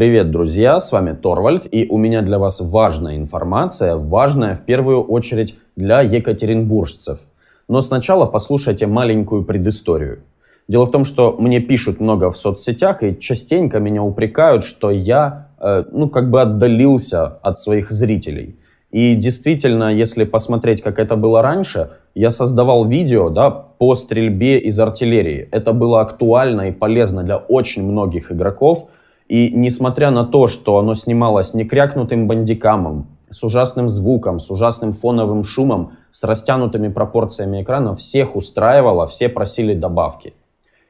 Привет, друзья, с вами Торвальд, и у меня для вас важная информация, важная в первую очередь для екатеринбуржцев. Но сначала послушайте маленькую предысторию. Дело в том, что мне пишут много в соцсетях, и частенько меня упрекают, что я, э, ну, как бы отдалился от своих зрителей. И действительно, если посмотреть, как это было раньше, я создавал видео да, по стрельбе из артиллерии. Это было актуально и полезно для очень многих игроков – и несмотря на то, что оно снималось не крякнутым бандикамом, с ужасным звуком, с ужасным фоновым шумом, с растянутыми пропорциями экрана, всех устраивало, все просили добавки.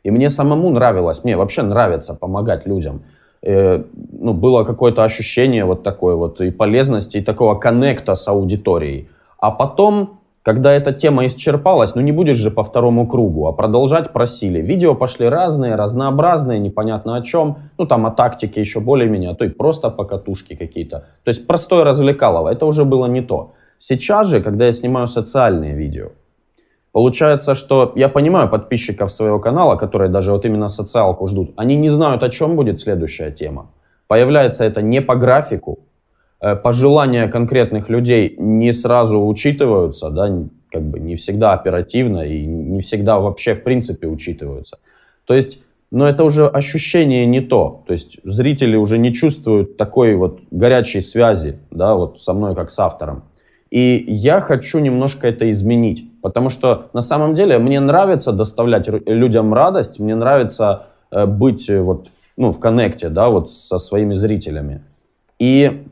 И мне самому нравилось, мне вообще нравится помогать людям. Э, ну, было какое-то ощущение вот такой вот и полезности, и такого коннекта с аудиторией. А потом когда эта тема исчерпалась, ну не будешь же по второму кругу, а продолжать просили. Видео пошли разные, разнообразные, непонятно о чем. Ну там о тактике еще более-менее, а то и просто покатушки какие-то. То есть простое развлекалово, это уже было не то. Сейчас же, когда я снимаю социальные видео, получается, что я понимаю подписчиков своего канала, которые даже вот именно социалку ждут, они не знают, о чем будет следующая тема. Появляется это не по графику, Э, пожелания конкретных людей не сразу учитываются, да, как бы не всегда оперативно и не всегда вообще в принципе учитываются. То есть, но это уже ощущение не то. То есть зрители уже не чувствуют такой вот горячей связи, да, вот со мной как с автором. И я хочу немножко это изменить, потому что на самом деле мне нравится доставлять людям радость, мне нравится э, быть э, вот ну, в коннекте, да, вот со своими зрителями. И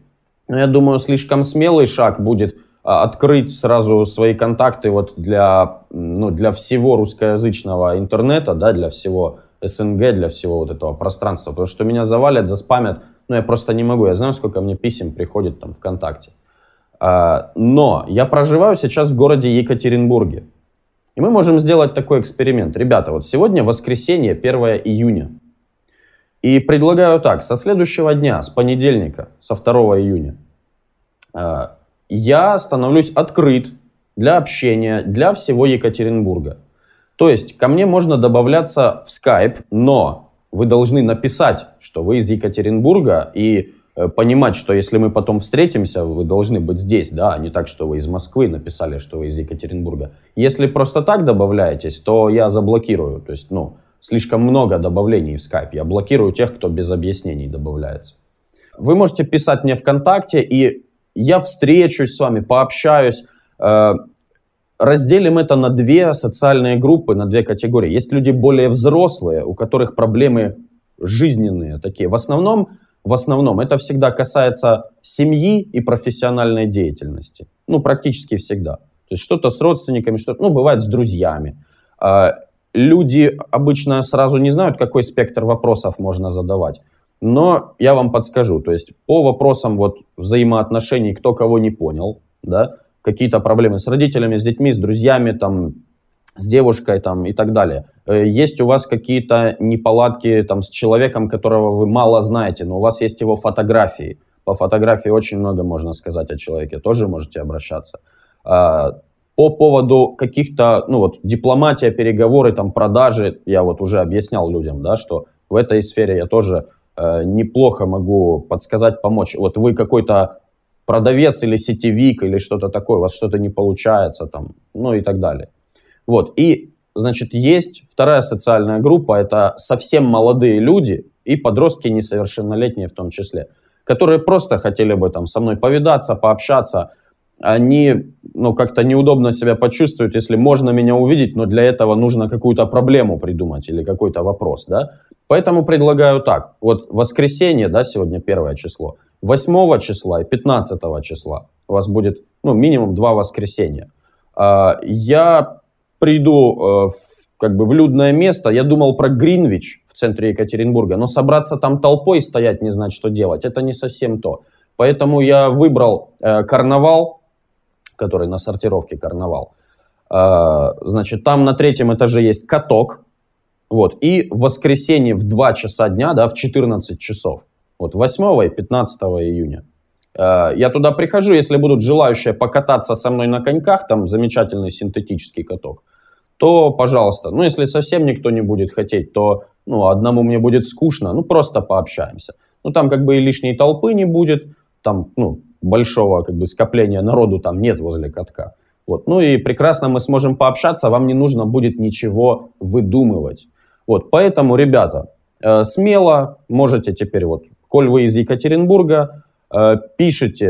но я думаю, слишком смелый шаг будет а, открыть сразу свои контакты вот для, ну, для всего русскоязычного интернета, да, для всего СНГ, для всего вот этого пространства. Потому что меня завалят, заспамят, ну я просто не могу. Я знаю, сколько мне писем приходит там ВКонтакте. А, но я проживаю сейчас в городе Екатеринбурге. И мы можем сделать такой эксперимент. Ребята, вот сегодня воскресенье, 1 июня. И предлагаю так, со следующего дня, с понедельника, со 2 июня, э, я становлюсь открыт для общения, для всего Екатеринбурга. То есть ко мне можно добавляться в Skype, но вы должны написать, что вы из Екатеринбурга, и э, понимать, что если мы потом встретимся, вы должны быть здесь, да, а не так, что вы из Москвы написали, что вы из Екатеринбурга. Если просто так добавляетесь, то я заблокирую, то есть, ну, слишком много добавлений в Skype. Я блокирую тех, кто без объяснений добавляется. Вы можете писать мне ВКонтакте, и я встречусь с вами, пообщаюсь. Э, разделим это на две социальные группы, на две категории. Есть люди более взрослые, у которых проблемы жизненные такие. В основном, в основном это всегда касается семьи и профессиональной деятельности. Ну, практически всегда. То есть что-то с родственниками, что-то, ну, бывает с друзьями. Э, люди обычно сразу не знают, какой спектр вопросов можно задавать. Но я вам подскажу, то есть по вопросам вот взаимоотношений, кто кого не понял, да, какие-то проблемы с родителями, с детьми, с друзьями, там, с девушкой там, и так далее. Э, есть у вас какие-то неполадки там, с человеком, которого вы мало знаете, но у вас есть его фотографии. По фотографии очень много можно сказать о человеке, тоже можете обращаться. А, по поводу каких-то, ну вот, дипломатия, переговоры, там, продажи, я вот уже объяснял людям, да, что в этой сфере я тоже э, неплохо могу подсказать, помочь. Вот вы какой-то продавец или сетевик или что-то такое, у вас что-то не получается там, ну и так далее. Вот, и, значит, есть вторая социальная группа, это совсем молодые люди и подростки несовершеннолетние в том числе, которые просто хотели бы там со мной повидаться, пообщаться, они ну, как-то неудобно себя почувствуют, если можно меня увидеть, но для этого нужно какую-то проблему придумать или какой-то вопрос, да. Поэтому предлагаю так. Вот воскресенье, да, сегодня первое число, 8 числа и 15 числа у вас будет, ну, минимум два воскресенья. А, я приду э, как бы в людное место, я думал про Гринвич в центре Екатеринбурга, но собраться там толпой и стоять не знать, что делать, это не совсем то. Поэтому я выбрал э, карнавал, который на сортировке карнавал. А, значит, там на третьем этаже есть каток. Вот, и в воскресенье в 2 часа дня, да, в 14 часов, вот 8 и 15 июня, а, я туда прихожу, если будут желающие покататься со мной на коньках, там замечательный синтетический каток, то, пожалуйста, ну, если совсем никто не будет хотеть, то, ну, одному мне будет скучно, ну, просто пообщаемся. Ну, там как бы и лишней толпы не будет, там, ну, большого как бы, скопления народу там нет возле катка. Вот. Ну и прекрасно мы сможем пообщаться, вам не нужно будет ничего выдумывать. Вот, поэтому, ребята, э, смело можете теперь, вот, коль вы из Екатеринбурга, э, пишите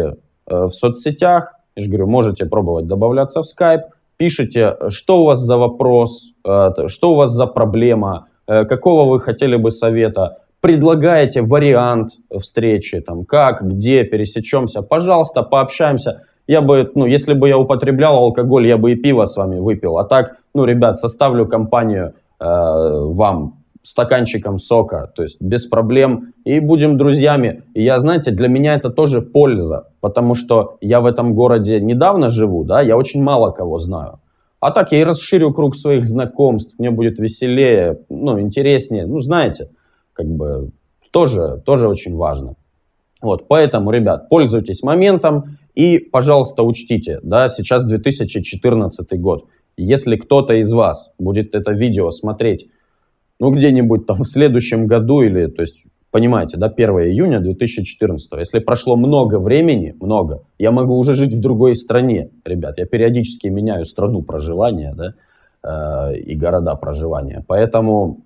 э, в соцсетях, я же говорю, можете пробовать добавляться в Skype, пишите, что у вас за вопрос, э, что у вас за проблема, э, какого вы хотели бы совета предлагаете вариант встречи, там, как, где, пересечемся, пожалуйста, пообщаемся. Я бы, ну, если бы я употреблял алкоголь, я бы и пиво с вами выпил. А так, ну, ребят, составлю компанию э, вам стаканчиком сока, то есть без проблем, и будем друзьями. И я, знаете, для меня это тоже польза, потому что я в этом городе недавно живу, да, я очень мало кого знаю. А так я и расширю круг своих знакомств, мне будет веселее, ну, интереснее, ну, знаете – как бы тоже, тоже очень важно. Вот, поэтому, ребят, пользуйтесь моментом и, пожалуйста, учтите, да, сейчас 2014 год. Если кто-то из вас будет это видео смотреть, ну, где-нибудь там в следующем году или, то есть, понимаете, да, 1 июня 2014, если прошло много времени, много, я могу уже жить в другой стране, ребят, я периодически меняю страну проживания, да, э, и города проживания, поэтому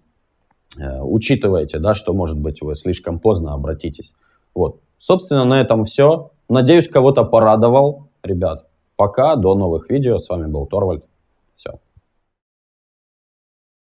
Э, учитывайте, да, что, может быть, вы слишком поздно обратитесь. Вот. Собственно, на этом все. Надеюсь, кого-то порадовал. Ребят, пока, до новых видео. С вами был Торвальд. Все.